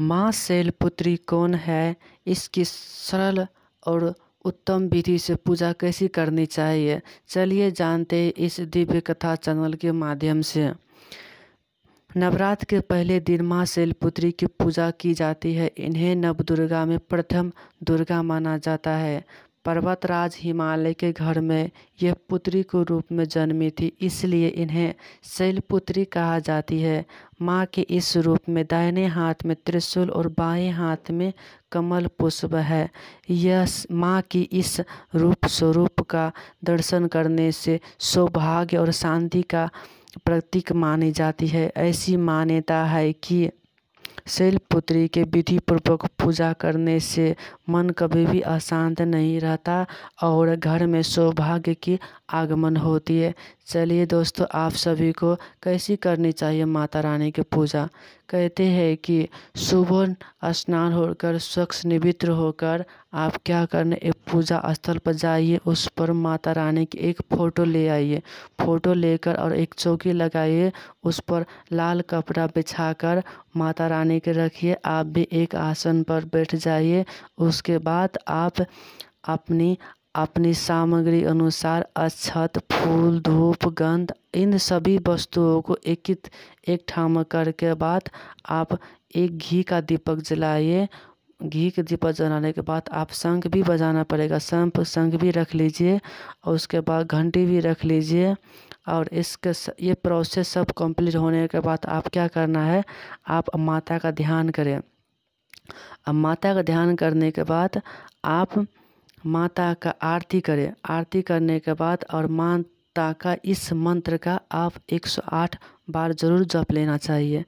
माँ शैलपुत्री कौन है इसकी सरल और उत्तम विधि से पूजा कैसी करनी चाहिए चलिए जानते हैं इस दिव्य कथा चैनल के माध्यम से नवरात्र के पहले दिन माँ शैलपुत्री की पूजा की जाती है इन्हें नवदुर्गा में प्रथम दुर्गा माना जाता है पर्वतराज हिमालय के घर में यह पुत्री के रूप में जन्मी थी इसलिए इन्हें शैलपुत्री कहा जाती है माँ के इस रूप में दाहिने हाथ में त्रिशूल और बाएं हाथ में कमल पुष्प है यह माँ की इस रूप स्वरूप का दर्शन करने से सौभाग्य और शांति का प्रतीक मानी जाती है ऐसी मान्यता है कि शैलपुत्री के विधि पूर्वक पूजा करने से मन कभी भी अशांत नहीं रहता और घर में सौभाग्य की आगमन होती है चलिए दोस्तों आप सभी को कैसी करनी चाहिए माता रानी की पूजा कहते हैं कि सुबह स्नान होकर स्वच्छ निवित्र होकर आप क्या करने एक पूजा स्थल पर जाइए उस पर माता रानी की एक फ़ोटो ले आइए फ़ोटो लेकर और एक चौकी लगाइए उस पर लाल कपड़ा बिछाकर माता रानी के रखिए आप भी एक आसन पर बैठ जाइए उसके बाद आप अपनी अपनी सामग्री अनुसार अक्षत फूल धूप गंध इन सभी वस्तुओं को एक एक ठाम करके बाद आप एक घी का दीपक जलाइए घी के दीपक जलाने के बाद आप शंख भी बजाना पड़ेगा शंख शंख भी रख लीजिए और उसके बाद घंटी भी रख लीजिए और इसके ये प्रोसेस सब कंप्लीट होने के बाद आप क्या करना है आप माता का ध्यान करें अब माता का ध्यान करने के बाद आप माता का आरती करें आरती करने के बाद और माता का इस मंत्र का आप 108 बार जरूर जप लेना चाहिए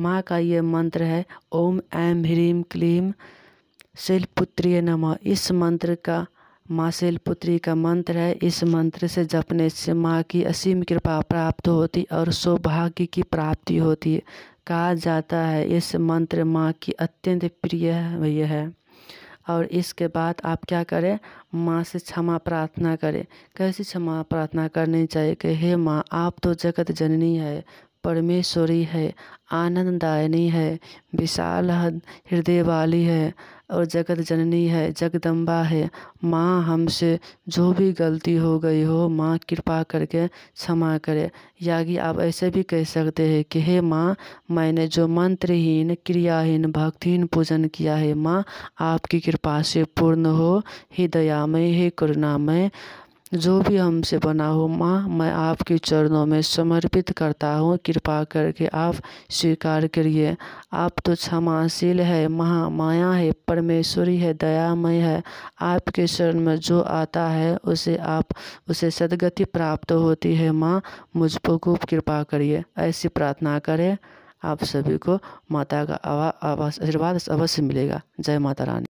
माँ का ये मंत्र है ओम ऐम ह्रीम क्लीम शैलपुत्रीय नम इस मंत्र का माँ शैलपुत्री का मंत्र है इस मंत्र से जपने से माँ की असीम कृपा प्राप्त होती और सौभाग्य की प्राप्ति होती है कहा जाता है इस मंत्र माँ की अत्यंत प्रिय है और इसके बाद आप क्या करें माँ से क्षमा प्रार्थना करें कैसी क्षमा प्रार्थना करनी चाहिए कि हे माँ आप तो जगत जननी है परमेश्वरी है आनंददायिनी है विशाल हृदय वाली है और जगत जननी है जगदम्बा है माँ हमसे जो भी गलती हो गई हो माँ कृपा करके क्षमा करे यागी आप ऐसे भी कह सकते हैं कि हे माँ मैंने जो मंत्रहीन क्रियाहीन भक्तिहीन पूजन किया है माँ आपकी कृपा से पूर्ण हो हे दयामय हे करुणामय जो भी हमसे बना हो माँ मैं आपके चरणों में समर्पित करता हूँ कृपा करके आप स्वीकार करिए आप तो क्षमाशील है महा माया है परमेश्वरी है दयामय है आपके शरण में जो आता है उसे आप उसे सदगति प्राप्त होती है माँ मुझ पर खूब कृपा करिए ऐसी प्रार्थना करें आप सभी को माता का आशीर्वाद अवश्य मिलेगा जय माता रानी